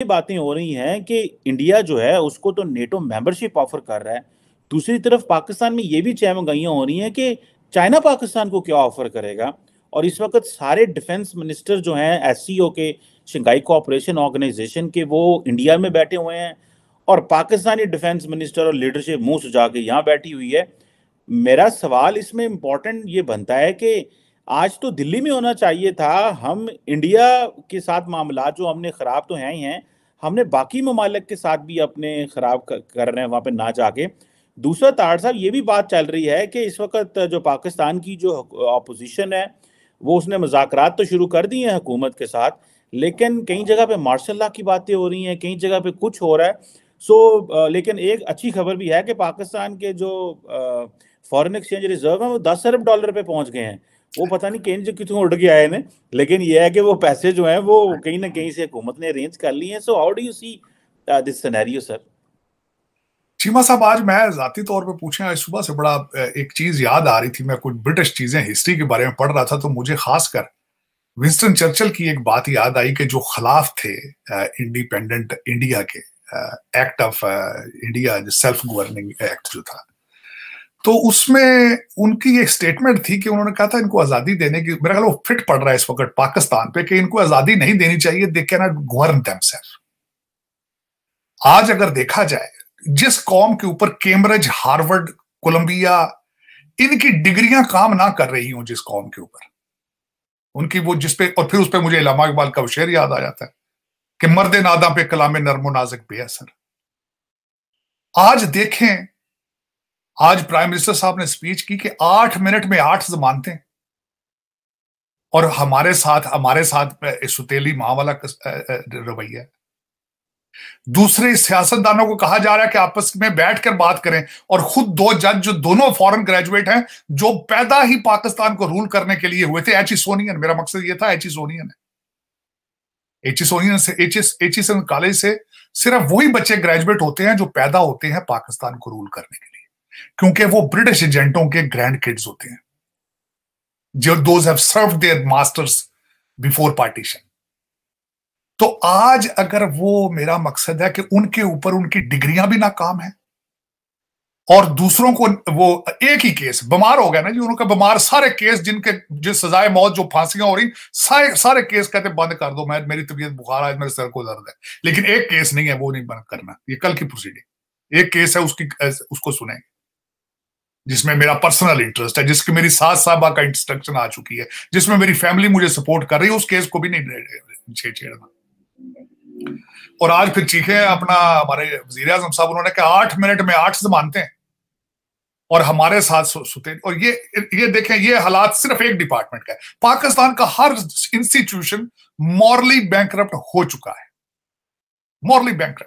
ये बातें हो रही हैं कि इंडिया जो है उसको तो नेटो मेंबरशिप ऑफर कर रहा है दूसरी तरफ पाकिस्तान में ये भी चैमगाइयाँ हो रही हैं कि चाइना पाकिस्तान को क्या ऑफर करेगा और इस वक्त सारे डिफेंस मिनिस्टर जो हैं एस के शंघाई कोऑपरेशन ऑर्गेनाइजेशन के वो इंडिया में बैठे हुए हैं और पाकिस्तानी डिफेंस मिनिस्टर और लीडरशिप मुंह सुझा के यहाँ बैठी हुई है मेरा सवाल इसमें इम्पोर्टेंट ये बनता है कि आज तो दिल्ली में होना चाहिए था हम इंडिया के साथ मामला जो हमने ख़राब तो हैं ही हैं हमने बाकी ममालक के साथ भी अपने ख़राब कर रहे हैं वहाँ पर ना जाके दूसरा तार साहब ये भी बात चल रही है कि इस वक्त जो पाकिस्तान की जो अपोजिशन है वो उसने मजाकरात तो शुरू कर दिए हैं हुकूमत के साथ लेकिन कई जगह पे मार्शल की बातें हो रही हैं कई जगह पे कुछ हो रहा है सो लेकिन एक अच्छी खबर भी है कि पाकिस्तान के जो फॉरेन एक्सचेंज रिजर्व हैं वो दस अरब डॉलर पे पहुंच गए हैं वो पता नहीं कहीं जो क्यों उड़ गया है ने लेकिन ये है कि वो पैसे जो हैं वो कहीं ना कहीं से हुकूमत ने अरेंज कर लिए हैं so how do you see this scenario sir Cheema साहब आज मैं जाती तौर पे पूछे आज सुबह से बड़ा एक चीज याद आ रही थी मैं कुछ ब्रिटिश चीजें हिस्ट्री के बारे में पढ़ रहा था तो मुझे खासकर विंस्टन चर्चिल की एक बात याद आई कि जो खिलाफ थे इंडिपेंडेंट इंडिया के act of India self governing act जो था तो उसमें उनकी एक स्टेटमेंट थी कि उन्होंने कहा था इनको आजादी देने की मेरा ख्याल वो फिट पड़ रहा है इस वक्त पाकिस्तान पे कि इनको आजादी नहीं देनी चाहिए they can not govern themselves आज अगर देखा जाए जिस कॉम के ऊपर कैम्ब्रिज हार्वर्ड कोलंबिया इनकी डिग्रियां काम ना कर रही हूं जिस कॉम के ऊपर उनकी वो जिसपे और फिर उस पर मुझे इलामा इकबाल का शेर याद आ जाता है कि मर्द नादा पे कलाम नरमो नाजक बेअसर आज देखें आज प्राइम मिनिस्टर साहब ने स्पीच की कि आठ मिनट में आठ जमानते और हमारे साथ हमारे साथ सुतेली मां वाला रवैया दूसरे सियासतदानों को कहा जा रहा है कि आपस में बैठकर बात करें और खुद दो जज जो दोनों फॉरेन ग्रेजुएट हैं जो पैदा ही पाकिस्तान को रूल करने के लिए हुए थे एच ई सोनियन मेरा मकसद ये था एच ई सोनियन है एच ई सोनियन से एच एच ई कॉलेज से सिर्फ वही बच्चे ग्रेजुएट होते हैं जो पैदा होते हैं पाकिस्तान को रूल करने के लिए क्योंकि वो ब्रिटिश एजेंटों के ग्रैंड किड्स होते हैं जो those have serve their masters before partition तो आज अगर वो मेरा मकसद है कि उनके ऊपर उनकी डिग्रियां भी ना काम है और दूसरों को वो एक ही केस बीमार हो गया ना जी उनका बीमार सारे केस जिनके जिस सजाए मौत जो फांसियां हो रही सारे सारे केस कहते बंद कर दो मैं मेरी तबीयत बुखार आज मेरे सर को दर्द है लेकिन एक केस नहीं है वो नहीं बंद करना ये कल की प्रोसीडिंग एक केस है उसकी उसको सुनेंगे जिसमें मेरा पर्सनल इंटरेस्ट है जिसकी मेरी सास साहबा का इंस्ट्रक्शन आ चुकी है जिसमें मेरी फैमिली मुझे सपोर्ट कर रही है उस केस को भी नहीं छेड़ना और आज फिर चीखे अपना हमारे वजीर आजम साहब उन्होंने कहा आठ मिनट में आठ जमानते हैं और हमारे साथ सुते और ये ये देखें ये हालात सिर्फ एक डिपार्टमेंट का है पाकिस्तान का हर इंस्टीट्यूशन मॉरली बैंक हो चुका है मॉरली बैंक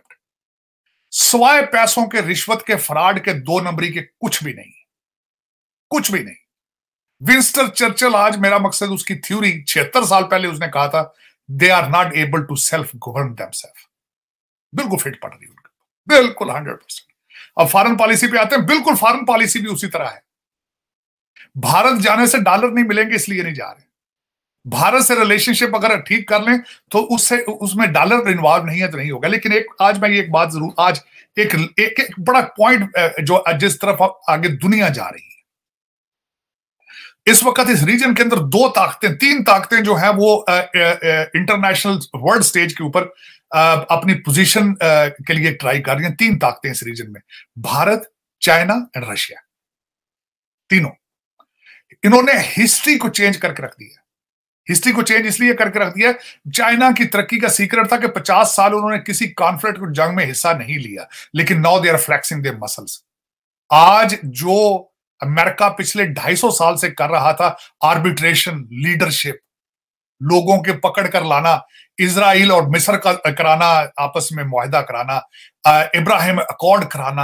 सवाए पैसों के रिश्वत के फ्रॉड के दो नंबरी के कुछ भी नहीं कुछ भी नहीं विंस्टर चर्चिल आज मेरा मकसद उसकी थ्योरी छिहत्तर साल पहले उसने कहा था they are not able to self govern दम बिल्कुल फिट पड़ रही उनका बिल्कुल हंड्रेड परसेंट अब फॉरन पॉलिसी पे आते हैं बिल्कुल फॉरन पॉलिसी भी उसी तरह है भारत जाने से डॉलर नहीं मिलेंगे इसलिए नहीं जा रहे भारत से रिलेशनशिप अगर ठीक कर लें तो उससे उसमें डॉलर इन्वॉल्व नहीं है तो नहीं होगा लेकिन एक आज मैं एक बात जरूर आज एक एक, एक बड़ा पॉइंट जो जिस तरफ आगे दुनिया जा रही है इस वक्त इस रीजन के अंदर दो ताकतें तीन ताकतें जो हैं वो इंटरनेशनल वर्ल्ड स्टेज के ऊपर अपनी पोजीशन के लिए ट्राई कर रही हैं तीन ताकतें इस रीजन में भारत चाइना एंड रशिया तीनों इन्होंने हिस्ट्री को चेंज करके रख दिया हिस्ट्री को चेंज इसलिए करके रख दिया चाइना की तरक्की का सीक्रेट था कि 50 साल उन्होंने किसी कॉन्फ्लिक्ट जंग में हिस्सा नहीं लिया लेकिन now they are flexing their muscles आज जो अमेरिका पिछले 250 साल से कर रहा था आर्बिट्रेशन लीडरशिप लोगों के पकड़ कर लाना इसराइल और मिस्र का कराना आपस में मुहिदा कराना इब्राहिम अकॉर्ड कराना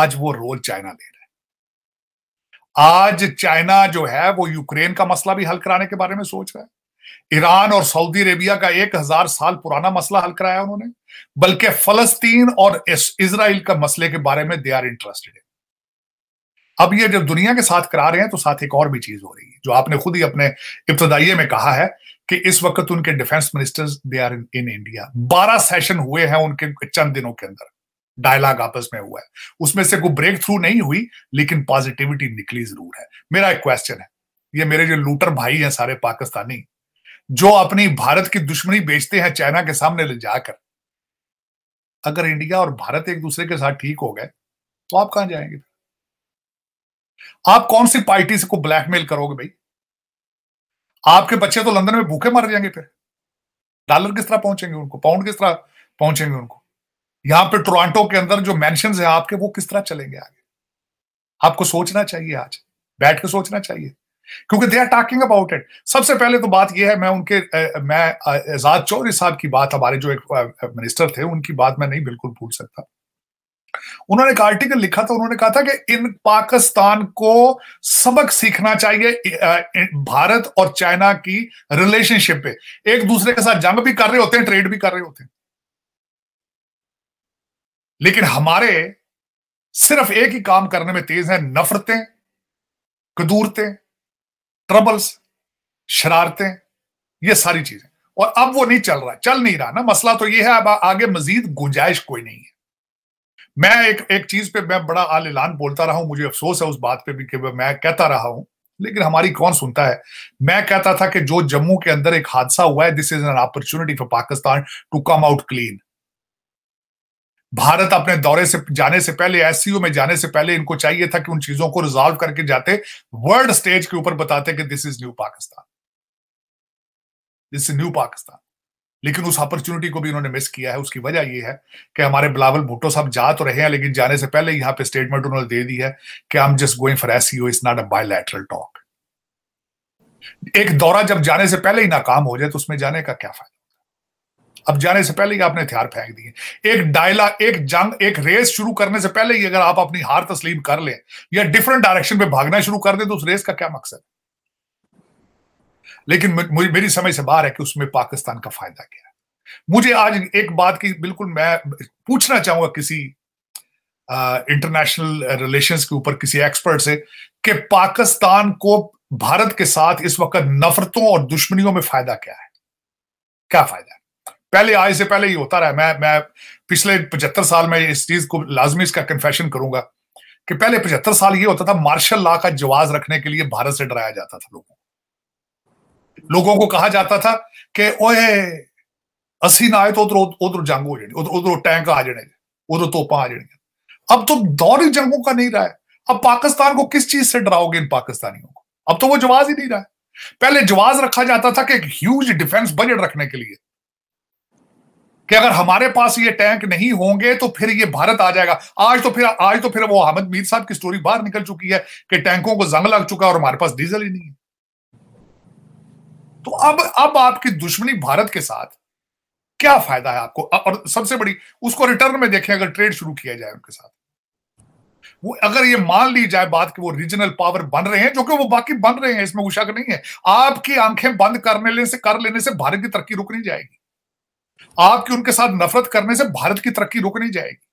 आज वो रोल चाइना ले रहा है आज चाइना जो है वो यूक्रेन का मसला भी हल कराने के बारे में सोच रहा है ईरान और सऊदी अरेबिया का एक हजार साल पुराना मसला हल कराया उन्होंने बल्कि फलस्तीन और इसराइल का मसले के बारे में दे आर इंटरेस्टेड है अब ये जब दुनिया के साथ करा रहे हैं तो साथ एक और भी चीज हो रही है जो आपने खुद ही अपने इब्तदाइये में कहा है कि इस वक्त उनके defence ministers they are in, in India बारह सेशन हुए हैं उनके चंद दिनों के अंदर डायलॉग आपस में हुआ है उसमें से कोई ब्रेक थ्रू नहीं हुई लेकिन पॉजिटिविटी निकली जरूर है मेरा एक क्वेश्चन है ये मेरे जो लूटर भाई हैं सारे पाकिस्तानी जो अपनी भारत की दुश्मनी बेचते हैं चाइना के सामने ले जाकर अगर इंडिया और भारत एक दूसरे के साथ ठीक हो गए तो आप कहां जाएंगे आप कौन सी पार्टी से को ब्लैकमेल करोगे भाई आपके बच्चे तो लंदन में भूखे मर जाएंगे फिर डॉलर किस तरह पहुंचेंगे उनको पाउंड किस तरह पहुंचेंगे उनको यहां पे टोरंटो के अंदर जो मैंशन है आपके वो किस तरह चलेंगे आगे आपको सोचना चाहिए आज बैठ के सोचना चाहिए क्योंकि they are talking about it सबसे पहले तो बात यह है मैं उनके मैं आजाद चौधरी साहब की बात हमारे जो एक मिनिस्टर थे उनकी बात मैं नहीं बिल्कुल भूल सकता उन्होंने एक आर्टिकल लिखा था उन्होंने कहा था कि इन पाकिस्तान को सबक सीखना चाहिए भारत और चाइना की रिलेशनशिप पे एक दूसरे के साथ जंग भी कर रहे होते हैं ट्रेड भी कर रहे होते हैं लेकिन हमारे सिर्फ एक ही काम करने में तेज है नफरतें कदूरतें ट्रबल्स शरारतें ये सारी चीजें और अब वो नहीं चल रहा चल नहीं रहा ना मसला तो ये है अब आगे मजीद गुंजाइश कोई नहीं है मैं एक एक चीज पे मैं बड़ा ऐलान बोलता रहा हूं मुझे अफसोस है उस बात पे भी कि मैं कहता रहा हूं लेकिन हमारी कौन सुनता है मैं कहता था कि जो जम्मू के अंदर एक हादसा हुआ है this is an opportunity for Pakistan to come out clean Bharat अपने दौरे से जाने से पहले एससीओ में जाने से पहले इनको चाहिए था कि उन चीजों को रिजॉल्व करके जाते वर्ल्ड स्टेज के ऊपर बताते कि this is new Pakistan this is new Pakistan लेकिन उस अपॉर्चुनिटी को भी उन्होंने मिस किया है उसकी वजह यह है कि हमारे बिलावल भुट्टो साहब जा तो रहे हैं लेकिन जाने से पहले यहां पे स्टेटमेंट उन्होंने दे दी है कि I'm just going for as is not a bilateral talk एक दौरा जब जाने से पहले ही नाकाम हो जाए तो उसमें जाने का क्या फायदा अब जाने से पहले ही आपने हथियार फेंक दिए एक डायला एक जंग एक रेस शुरू करने से पहले ही अगर आप अपनी हार तस्लीम कर लें या डिफरेंट डायरेक्शन पे भागना शुरू कर दें तो उस रेस का क्या मकसद है लेकिन मेरी समझ से बाहर है कि उसमें पाकिस्तान का फायदा क्या है मुझे आज एक बात की बिल्कुल मैं पूछना चाहूंगा किसी इंटरनेशनल रिलेशंस के ऊपर किसी एक्सपर्ट से कि पाकिस्तान को भारत के साथ इस वक्त नफरतों और दुश्मनियों में फायदा क्या है क्या फायदा है पहले आज से पहले ये होता रहा मैं मैं पिछले पचहत्तर साल में इस चीज को लाजमी इसका कन्फेशन करूंगा कि पहले पचहत्तर साल ये होता था मार्शल लॉ का जवाब रखने के लिए भारत से डराया जाता था लोगों को लोगों को कहा जाता था कि ओए असी ना आए तो उधर उधर जंग हो ਜਾਣੀ उधर ਉਧਰ ਟੈਂਕ ਆ ਜਾਣੇ ਉਧਰ ਤੋਪਾਂ ਆ अब तो दौर ही जंगों का नहीं रहा है अब पाकिस्तान को किस चीज से डराओगे इन पाकिस्तानियों को अब तो वो जवाज ही नहीं रहा है पहले जवाज रखा जाता था कि एक ह्यूज डिफेंस बजट रखने के लिए कि अगर हमारे पास ये टैंक नहीं होंगे तो फिर ये भारत आ जाएगा आज तो फिर आज तो फिर वो अहमद मीर साहब की स्टोरी बाहर निकल चुकी है कि टैंकों को जंग लग चुका है और हमारे पास डीजल ही नहीं है तो अब अब आपकी दुश्मनी भारत के साथ क्या फायदा है आपको और सबसे बड़ी उसको रिटर्न में देखें अगर ट्रेड शुरू किया जाए उनके साथ वो अगर ये मान ली जाए बात कि वो रीजनल पावर बन रहे हैं जो कि वो बाकी बन रहे हैं इसमें उशक नहीं है आपकी आंखें बंद करने लेने से कर लेने से भारत की तरक्की रुक नहीं जाएगी आपकी उनके साथ नफरत करने से भारत की तरक्की रुक नहीं जाएगी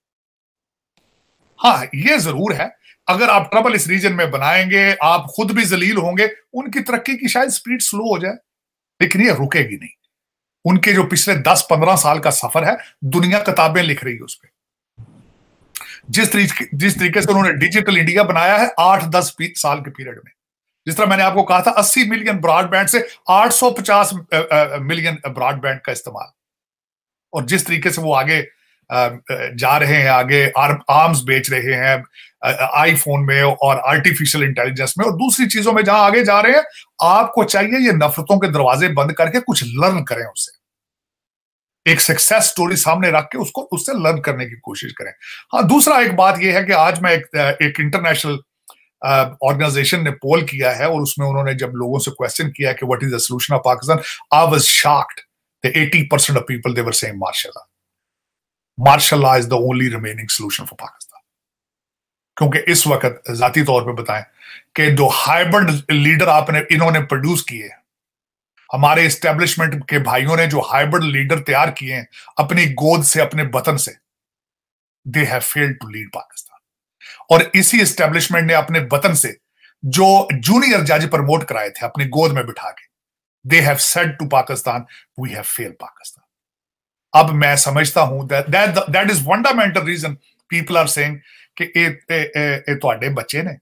हाँ ये जरूर है अगर आप ट्रबल इस रीजन में बनाएंगे आप खुद भी जलील होंगे उनकी तरक्की की शायद स्पीड स्लो हो जाए लेकिन ये रुकेगी नहीं उनके जो पिछले 10-15 साल का सफर है दुनिया किताबें लिख रही है उस पर जिस तरीके जिस तरीके से उन्होंने डिजिटल इंडिया बनाया है आठ दस साल के पीरियड में जिस तरह मैंने आपको कहा था 80 मिलियन ब्रॉडबैंड से 850 मिलियन ब्रॉडबैंड का इस्तेमाल और जिस तरीके से वो आगे जा रहे हैं आगे आर्म्स बेच रहे हैं आईफोन में और आर्टिफिशियल इंटेलिजेंस में और दूसरी चीजों में जहां आगे जा रहे हैं आपको चाहिए ये नफरतों के दरवाजे बंद करके कुछ लर्न करें उससे एक सक्सेस स्टोरी सामने रख के उसको उससे लर्न करने की कोशिश करें हाँ दूसरा एक बात यह है कि आज मैं एक एक इंटरनेशनल ऑर्गेनाइजेशन ने पोल किया है और उसमें उन्होंने जब लोगों से क्वेश्चन किया कि what is the solution of Pakistan I was shocked the 80% of people they were saying martial martial law is the only remaining solution for Pakistan क्योंकि इस वक्त जाती तौर पर बताएं कि जो हाइब्रिड लीडर आपने इन्होंने प्रोड्यूस किए हमारे इस्टेब्लिशमेंट के भाइयों ने जो हाइब्रिड लीडर तैयार किए हैं अपनी गोद से अपने वतन से they have failed to lead Pakistan और इसी इस्टेब्लिशमेंट ने अपने वतन से जो जूनियर जज प्रमोट कराए थे अपनी गोद में बिठा के they have said to Pakistan we have failed Pakistan अब मैं समझता हूं that is fundamental reason people are saying कि ए ए ਤੁਹਾਡੇ बच्चे ने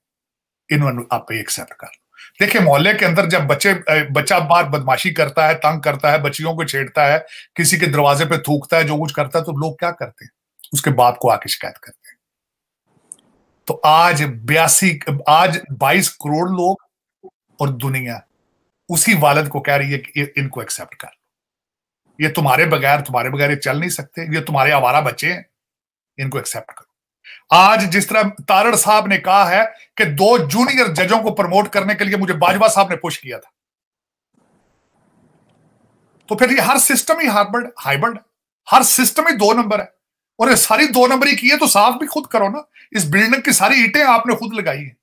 ਇਹਨਾਂ आप एक्सेप्ट कर लो देखिए मोहल्ले के अंदर जब बच्चे बच्चा बार बदमाशी करता है तंग करता है बच्चियों को छेड़ता है किसी के दरवाजे पे थूकता है जो कुछ करता है तो लोग क्या करते हैं उसके बाप को आके शिकायत करते हैं तो आज बयासी आज बाईस करोड़ लोग और दुनिया उसी वालद को कह रही है कि इनको एक्सेप्ट कर ये तुम्हारे बगैर तुम्हारे बगैर ये चल नहीं सकते ये तुम्हारे आवारा बच्चे हैं इनको एक्सेप्ट करो आज जिस तरह तारड़ साहब ने कहा है कि दो जूनियर जजों को प्रमोट करने के लिए मुझे बाजवा साहब ने पुश किया था तो फिर ये हर सिस्टम ही हार्बर्ड हाइबर्ड हर सिस्टम ही दो नंबर है और ये सारी दो नंबर ही की है तो साफ भी खुद करो ना इस बिल्डिंग की सारी ईटें आपने खुद लगाई है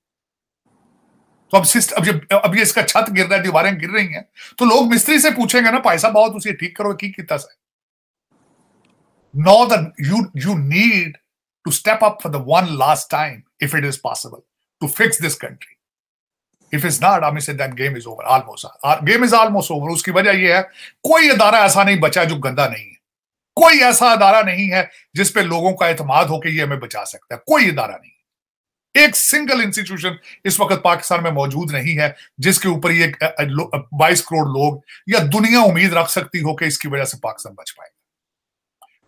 तो अब सिस्ट अब जब अब ये इसका छत गिर रहा है दीवारें गिर रही हैं तो लोग मिस्त्री से पूछेंगे ना पैसा बहुत उसे ठीक करो की कितना सा no the you you need to step up for the one last time if it is possible to fix this country if is not I mean that game is over almost game is almost over उसकी वजह यह है कोई अदारा ऐसा नहीं बचा जो गंदा नहीं है कोई ऐसा अदारा नहीं है जिसपे लोगों का एतमाद हो कि ये हमें बचा सकता है कोई अदारा नहीं एक सिंगल इंस्टीट्यूशन इस वक्त पाकिस्तान में मौजूद नहीं है जिसके ऊपर ये बाईस करोड़ लोग या दुनिया उम्मीद रख सकती हो कि इसकी वजह से पाकिस्तान बच पाए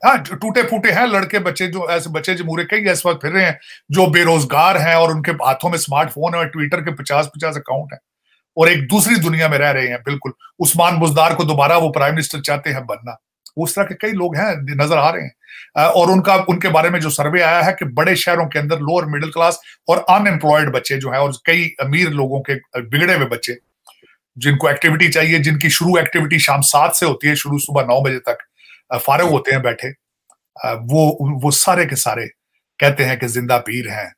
हाँ टूटे फूटे हैं लड़के बच्चे जो ऐसे बच्चे जमूरे कई ऐसे वक्त फिर रहे हैं जो बेरोजगार हैं और उनके हाथों में स्मार्टफोन है ट्विटर के पचास पचास अकाउंट है और एक दूसरी दुनिया में रह रहे हैं बिल्कुल उस्मान बुजदार को दोबारा वो प्राइम मिनिस्टर चाहते हैं बनना उस तरह के कई लोग हैं नजर आ रहे हैं और उनका उनके बारे में जो सर्वे आया है कि बड़े शहरों के अंदर लोअर मिडिल क्लास और अनएम्प्लॉयड बच्चे जो हैं और कई अमीर लोगों के बिगड़े हुए बच्चे जिनको एक्टिविटी चाहिए जिनकी शुरू एक्टिविटी शाम सात से होती है शुरू सुबह नौ बजे तक फारग होते हैं बैठे वो वो सारे के सारे कहते हैं कि जिंदा पीर हैं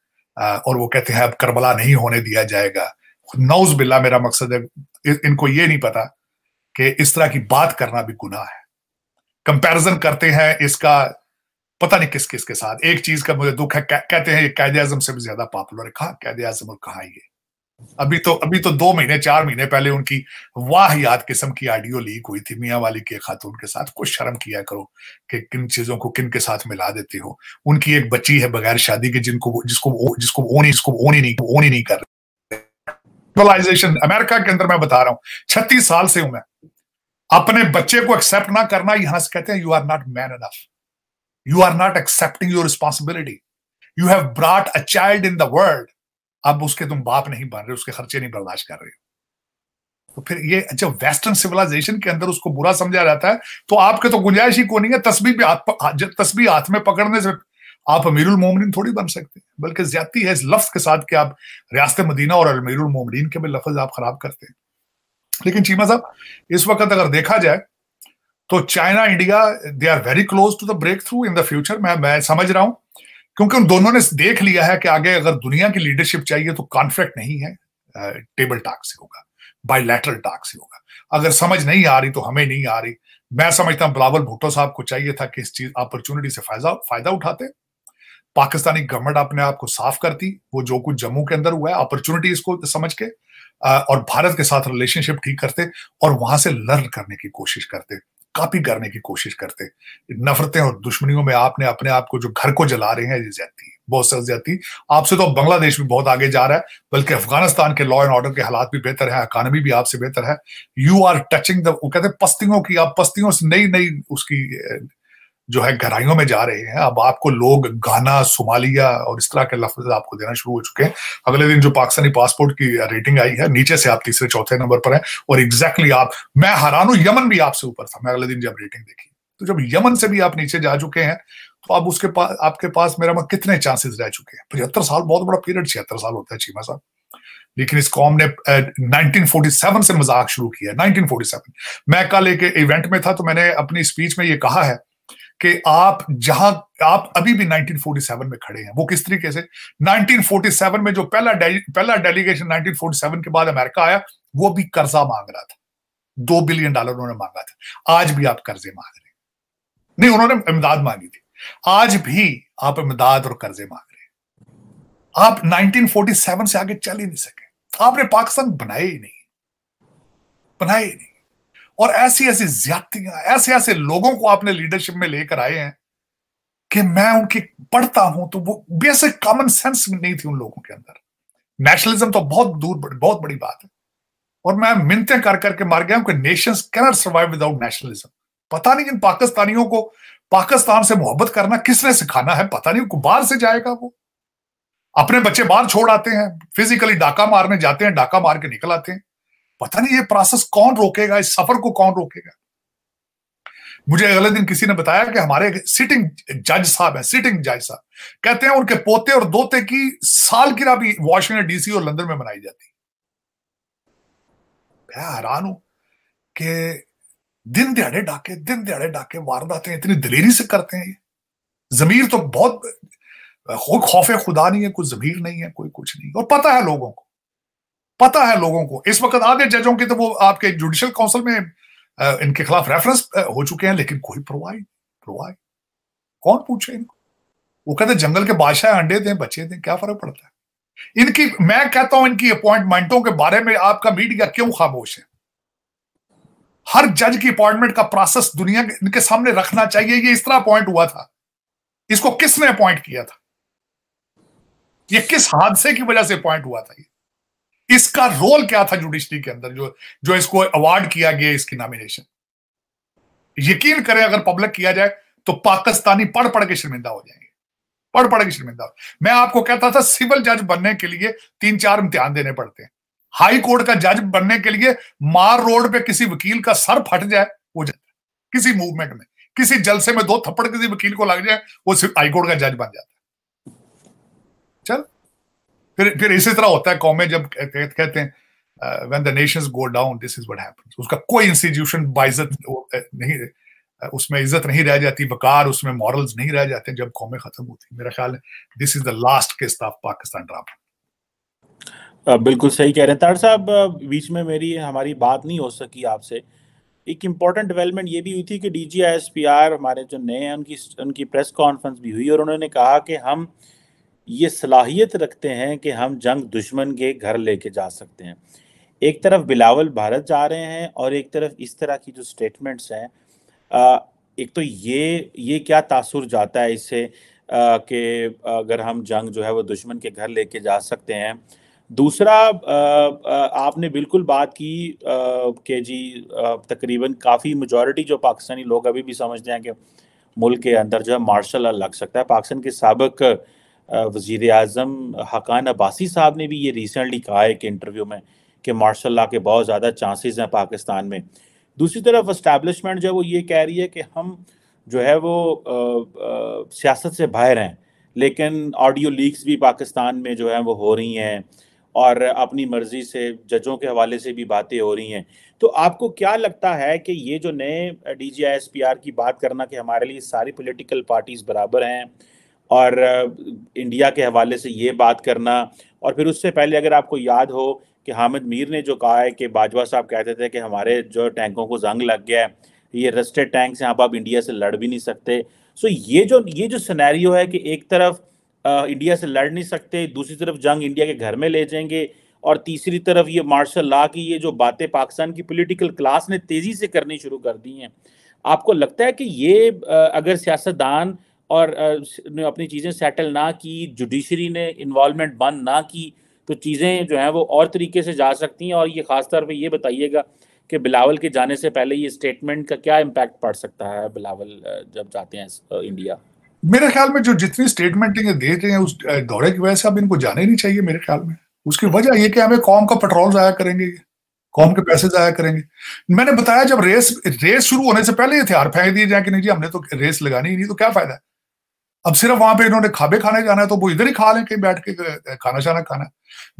और वो कहते हैं अब करबला नहीं होने दिया जाएगा नौज बिल्ला मेरा मकसद है इनको ये नहीं पता कि इस तरह की बात करना भी गुनाह है कंपैरिजन करते हैं इसका पता नहीं किस किस के साथ एक चीज का मुझे दुख है कह, कहते हैं ये कैद आजम से भी ज्यादा पॉपुलर है कहा कैद आजम और कहा ये अभी तो अभी तो दो महीने चार महीने पहले उनकी वाह याद किस्म की आडियो लीक हुई थी मियाँ वाली के खातून के साथ कुछ शर्म किया करो कि किन चीजों को किन के साथ मिला देते हो उनकी एक बच्ची है बगैर शादी के जिनको जिसको जिसको ओन जिसको ओन ही नहीं ओन ही नहीं कर रहे अमेरिका के अंदर मैं बता रहा हूँ छत्तीस साल से हूं मैं अपने बच्चे को एक्सेप्ट ना करना यहां से कहते हैं you are not man enough you are not accepting your responsibility you have brought a child in the world अब उसके तुम बाप नहीं बन रहे उसके खर्चे नहीं बर्दाश्त कर रहे हो तो फिर ये जब वेस्टर्न सिविलाइजेशन के अंदर उसको बुरा समझा जाता है तो आपके तो गुंजाइश ही को नहीं है तस्वीर भी हाथ तस्वीर हाथ में पकड़ने से आप अमीरुल मोमिन थोड़ी बन सकते हैं बल्कि ज्यादा है इस लफ्ज के साथ कि आप रियासत मदीना और अलमीरुल मोमिन के भी लफ्ज आप खराब करते हैं लेकिन चीमा साहब इस वक्त अगर देखा जाए तो China India they are very close to the breakthrough in the future मैं मैं समझ रहा हूं क्योंकि उन दोनों ने देख लिया है कि आगे अगर दुनिया की लीडरशिप चाहिए तो कॉन्फ्लिक्ट नहीं है टेबल टाक से होगा बायलैटरल टाक से होगा अगर समझ नहीं आ रही तो हमें नहीं आ रही मैं समझता हूं बिलावल भुट्टो साहब को चाहिए था कि इस चीज अपॉर्चुनिटी से फायदा फायदा उठाते पाकिस्तानी गवर्नमेंट अपने आप को साफ करती वो जो कुछ जम्मू के अंदर हुआ है अपॉर्चुनिटीज को समझ के और भारत के साथ रिलेशनशिप ठीक करते और वहां से लर्न करने की कोशिश करते कॉपी करने की कोशिश करते नफरतें और दुश्मनियों में आपने अपने आप को जो घर को जला रहे हैं ये ज्यादा बहुत सख्त जाती आपसे तो बांग्लादेश भी बहुत आगे जा रहा है बल्कि अफगानिस्तान के लॉ एंड ऑर्डर के हालात भी बेहतर है अकानमी भी आपसे बेहतर है यू आर टचिंग द वो कहते हैं पस्तियों की आप पस्तियों से नई नई उसकी जो है गहराइयों में जा रहे हैं अब आपको लोग गाना सुमालिया और इस तरह के लफ्ज आपको देना शुरू हो चुके हैं अगले दिन जो पाकिस्तानी पासपोर्ट की रेटिंग आई है नीचे से आप तीसरे चौथे नंबर पर हैं और एग्जैक्टली आप मैं हैरान हूं यमन भी आपसे ऊपर था मैं अगले दिन जब रेटिंग देखी तो जब यमन से भी आप नीचे जा चुके हैं तो आप उसके पास आपके पास मेरा मत मतलब कितने चांसेस रह चुके हैं पचहत्तर साल बहुत बड़ा पीरियड छिहत्तर साल होता है चीमा साहब लेकिन इस कॉम ने uh, 1947 से मजाक शुरू किया 1947 मैं कल एक इवेंट में था तो मैंने अपनी स्पीच में ये कहा है कि आप जहां आप अभी भी 1947 में खड़े हैं वो किस तरीके से 1947 में जो पहला पहला डेलीगेशन 1947 के बाद अमेरिका आया वो भी कर्जा मांग रहा था दो बिलियन डॉलर उन्होंने मांगा था आज भी आप कर्जे मांग रहे नहीं उन्होंने इमदाद मांगी थी आज भी आप इमदाद और कर्जे मांग रहे हैं आप 1947 से आगे चल ही नहीं सके आपने पाकिस्तान बनाया ही नहीं बनाया ही नहीं और ऐसी ऐसी ज्यादतियां ऐसे ऐसे लोगों को आपने लीडरशिप में लेकर आए हैं कि मैं उनकी पढ़ता हूं तो वो बेसिक कॉमन सेंस नहीं थी उन लोगों के अंदर नेशनलिज्म तो बहुत दूर बहुत बड़ी बात है और मैं मिनते कर करके मार गया कि nation cannot survive without nationalism पता नहीं इन पाकिस्तानियों को पाकिस्तान से मोहब्बत करना किसने सिखाना है पता नहीं बाहर से जाएगा वो अपने बच्चे बाहर छोड़ आते हैं फिजिकली डाका मारने जाते हैं डाका मार के निकल आते हैं पता नहीं ये प्रोसेस कौन रोकेगा इस सफर को कौन रोकेगा मुझे अगले दिन किसी ने बताया कि हमारे सिटिंग जज साहब है सिटिंग जज साहब कहते हैं उनके पोते और दोते की साल भी वॉशिंगटन डीसी और लंदन में मनाई जाती मैं हैरान हूं कि दिन दिहाड़े डाके दिन दिहाड़े डाके वारदातें इतनी दलेरी से करते हैं ये जमीर तो बहुत खौफ खुदा नहीं है कोई जमीर नहीं है कोई कुछ नहीं और पता है लोगों को पता है लोगों को इस वक्त आधे जजों के तो वो आपके जुडिशियल काउंसिल में इनके खिलाफ रेफरेंस हो चुके हैं लेकिन कोई प्रोवाई प्रोवाई कौन पूछे इनको वो कहते जंगल के बादशाह अंडे दें बच्चे दें क्या फर्क पड़ता है इनकी मैं कहता हूं इनकी अपॉइंटमेंटों के बारे में आपका मीडिया क्यों खामोश है हर जज की अपॉइंटमेंट का प्रोसेस दुनिया के इनके सामने रखना चाहिए ये इस तरह अपॉइंट हुआ था इसको किसने अपॉइंट किया था ये किस हादसे की वजह से अपॉइंट हुआ था ये इसका रोल क्या था जुडिशरी के अंदर जो जो इसको अवार्ड किया गया इसकी नॉमिनेशन यकीन करें अगर पब्लिक किया जाए तो पाकिस्तानी पढ़ पढ़ के शर्मिंदा हो जाएंगे पढ़ पढ़ के शर्मिंदा मैं आपको कहता था सिविल जज बनने के लिए तीन चार इम्तिहान देने पड़ते हैं हाई कोर्ट का जज बनने के लिए मार रोड पे किसी वकील का सर फट जाए वो जाता है किसी मूवमेंट में किसी जलसे में दो थप्पड़ किसी वकील को लग जाए वो सिर्फ हाईकोर्ट का जज बन जाता है चल फिर फिर इसी तरह होता है कॉमे जब कहते हैं when the nation go down this is what happens उसका कोई इंस्टीट्यूशन बाइजत नहीं उसमें इज्जत नहीं रह जाती वकार उसमें मॉरल्स नहीं रह जाते जब कौमें खत्म होती मेरा ख्याल this is the last case of Pakistan drama बिल्कुल सही कह रहे हैं तार साहब बीच में मेरी हमारी बात नहीं हो सकी आपसे एक इम्पॉर्टेंट डेवलपमेंट ये भी हुई थी कि डी जी हमारे जो नए हैं उनकी उनकी प्रेस कॉन्फ्रेंस भी हुई और उन्होंने कहा कि हम ये सलाहियत रखते हैं कि हम जंग दुश्मन के घर लेके जा सकते हैं एक तरफ बिलावल भारत जा रहे हैं और एक तरफ इस तरह की जो स्टेटमेंट्स हैं एक तो ये ये क्या तासुर जाता है इससे कि अगर हम जंग जो है वो दुश्मन के घर लेके जा सकते हैं दूसरा आपने बिल्कुल बात की कि जी तकरीबन काफ़ी मेजॉरिटी जो पाकिस्तानी लोग अभी भी समझते हैं कि मुल्क के अंदर जो है मार्शल लग सकता है पाकिस्तान के सबक वज़ी अजम हकान अब्बासी साहब ने भी ये रिसेंटली कहा है कि इंटरव्यू में कि मार्शल ला के बहुत ज़्यादा चांसेस हैं पाकिस्तान में दूसरी तरफ इस्टेबलिशमेंट जो है वो ये कह रही है कि हम जो है वो सियासत से बाहर हैं लेकिन ऑडियो लीक्स भी पाकिस्तान में जो है वो हो रही हैं और अपनी मर्ज़ी से जजों के हवाले से भी बातें हो रही हैं तो आपको क्या लगता है कि ये जो नए D G I S P R की बात करना कि हमारे लिए सारी पोलिटिकल पार्टीज़ बराबर हैं और इंडिया के हवाले से ये बात करना और फिर उससे पहले अगर आपको याद हो कि हामिद मीर ने जो कहा है कि बाजवा साहब कहते थे कि हमारे जो टैंकों को जंग लग गया है ये रस्टेड टैंक से आप आप इंडिया से लड़ भी नहीं सकते सो ये जो ये जो सिनेरियो है कि एक तरफ आ, इंडिया से लड़ नहीं सकते दूसरी तरफ जंग इंडिया के घर में ले जाएंगे और तीसरी तरफ ये मार्शल ला की ये जो बातें पाकिस्तान की पॉलिटिकल क्लास ने तेज़ी से करनी शुरू कर दी हैं आपको लगता है कि ये आ, अगर सियासतदान और ने अपनी चीज़ें सेटल ना की जुडिशरी ने इन्वॉलमेंट बंद ना की तो चीज़ें जो हैं वो और तरीके से जा सकती हैं और ये ख़ास तौर पे ये बताइएगा कि बिलावल के जाने से पहले ये स्टेटमेंट का क्या इम्पैक्ट पड़ सकता है बिलावल जब जाते हैं इंडिया मेरे ख्याल में जो जितनी स्टेटमेंट ये दे रहे हैं उस दौरे की वजह से अब इनको जाने नहीं चाहिए मेरे ख्याल में उसकी वजह ये कि हमें कौम का पेट्रोल जाया करेंगे कौम के पैसे जाया करेंगे मैंने बताया जब रेस रेस शुरू होने से पहले ये हथियार फेंक दिए जाए कि नहीं जी हमने तो रेस लगानी ही नहीं तो क्या फायदा है अब सिर्फ वहां पे इन्होंने खाबे खाने जाना है तो वो इधर ही खा लें कहीं बैठ के खाना शाना खाना है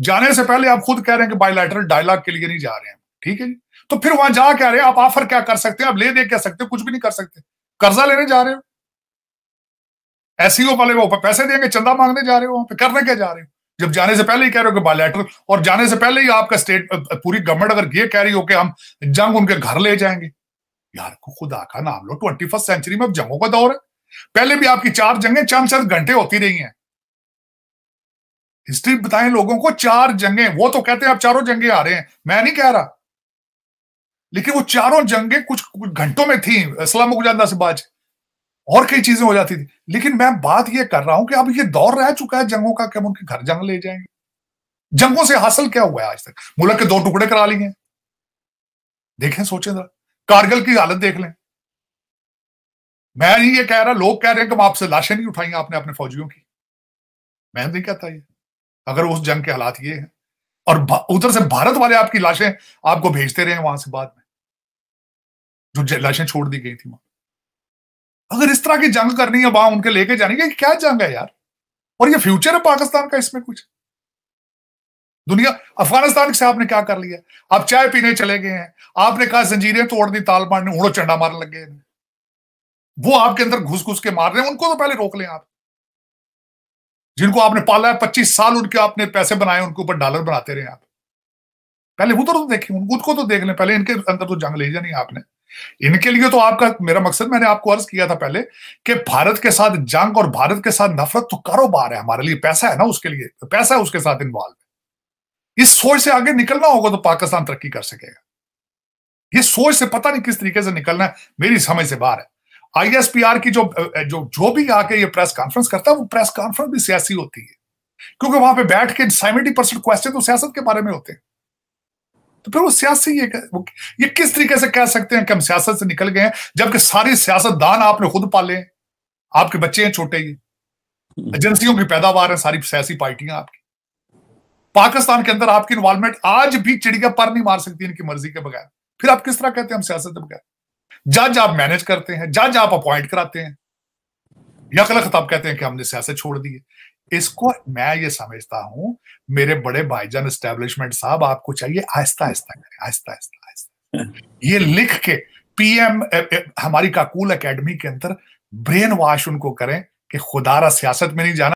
जाने से पहले आप खुद कह रहे हैं कि बायोलैटरल डायलॉग के लिए नहीं जा रहे हैं ठीक है तो फिर वहां जा क्या रहे हैं आप ऑफर क्या कर सकते हैं आप ले दे क्या सकते हो कुछ भी नहीं कर सकते कर्जा लेने जा रहे हो हो e वाले वो पैसे देंगे चंदा मांगने जा रहे हो वहां पर करने क्या जा रहे हो जब जाने से पहले ही कह रहे हो कि बायोलैटरल और जाने से पहले ही आपका स्टेट पूरी गवर्नमेंट अगर ये कह रही हो कि हम जंग उनके घर ले जाएंगे यार खुद आका नाम लो ट्वेंटी फर्स्ट सेंचुरी में अब जंगों का दौर है पहले भी आपकी चार जंगे चंद चंद घंटे होती रही हैं हिस्ट्री बताएं लोगों को चार जंगे वो तो कहते हैं आप चारों जंगे आ रहे हैं मैं नहीं कह रहा लेकिन वो चारों जंगे कुछ घंटों में थी इस्लाम गुजादा से बाज और कई चीजें हो जाती थी लेकिन मैं बात यह कर रहा हूं कि अब ये दौर रह चुका है जंगों का क्या उनके घर जंग ले जाएंगे जंगों से हासिल क्या हुआ है आज तक मुल्क के दो टुकड़े करा लिए देखें सोचें जरा कारगिल की हालत देख लें मैं नहीं ये कह रहा लोग कह रहे हैं कि मैं आपसे लाशें नहीं उठाई आपने अपने फौजियों की मैं नहीं कहता ये अगर उस जंग के हालात ये हैं और उधर से भारत वाले आपकी लाशें आपको भेजते रहे वहां से बाद में जो लाशें छोड़ दी गई थी वहां अगर इस तरह की जंग करनी है वहां उनके लेके जाने की क्या जंग है यार और ये फ्यूचर है पाकिस्तान का इसमें कुछ दुनिया अफगानिस्तान से आपने क्या कर लिया आप चाय पीने चले गए हैं आपने कहा जंजीरें तोड़ दी तालिबान ने उड़ो चंडा मारने लग गए वो आपके अंदर घुस घुस के मार रहे हैं उनको तो पहले रोक लें आप जिनको आपने पाला है पच्चीस साल उनके आपने पैसे बनाए उनके ऊपर डॉलर बनाते रहे आप पहले उधर तो, तो देखें उनको तो, तो देख लें पहले इनके अंदर तो जंग ले जानी आपने इनके लिए तो आपका मेरा मकसद मैंने आपको अर्ज किया था पहले कि भारत के साथ जंग और भारत के साथ नफरत तो कारोबार है हमारे लिए पैसा है ना उसके लिए पैसा है उसके साथ इन्वॉल्व इस सोच से आगे निकलना होगा तो पाकिस्तान तरक्की कर सकेगा ये सोच से पता नहीं किस तरीके से निकलना है मेरी समझ से बाहर है आईएसपीआर की जो जो जो भी आके ये प्रेस कॉन्फ्रेंस करता है वो प्रेस कॉन्फ्रेंस भी सियासी होती है क्योंकि वहां पे बैठ के सेवेंटी परसेंट क्वेश्चन तो सियासत के बारे में होते हैं तो फिर वो सियासी ये वो, ये किस तरीके से कह सकते हैं कि हम सियासत से निकल गए हैं जबकि सारी सियासतदान आपने खुद पाले हैं आपके बच्चे हैं छोटे ही हम्म। एजेंसियों की पैदावार है सारी सियासी पार्टियां आपकी पाकिस्तान के अंदर आपकी इन्वॉल्वमेंट आज भी चिड़िया पर नहीं मार सकती इनकी मर्जी के बगैर फिर आप किस तरह कहते हैं हम सियासत के बगैर जज आप मैनेज करते हैं जज आप अपॉइंट कराते हैं यकल खताब कहते हैं कि हमने सियासत छोड़ दी है इसको मैं ये समझता हूं मेरे बड़े भाईजान एस्टेब्लिशमेंट साहब आपको चाहिए आहिस्ता आहिस्ता करें आहिस्ता आहिस्ता आहिस्ता ये लिख के पीएम हमारी काकुल एकेडमी के अंदर ब्रेन वॉश उनको करें कि खुदारा सियासत में नहीं जाना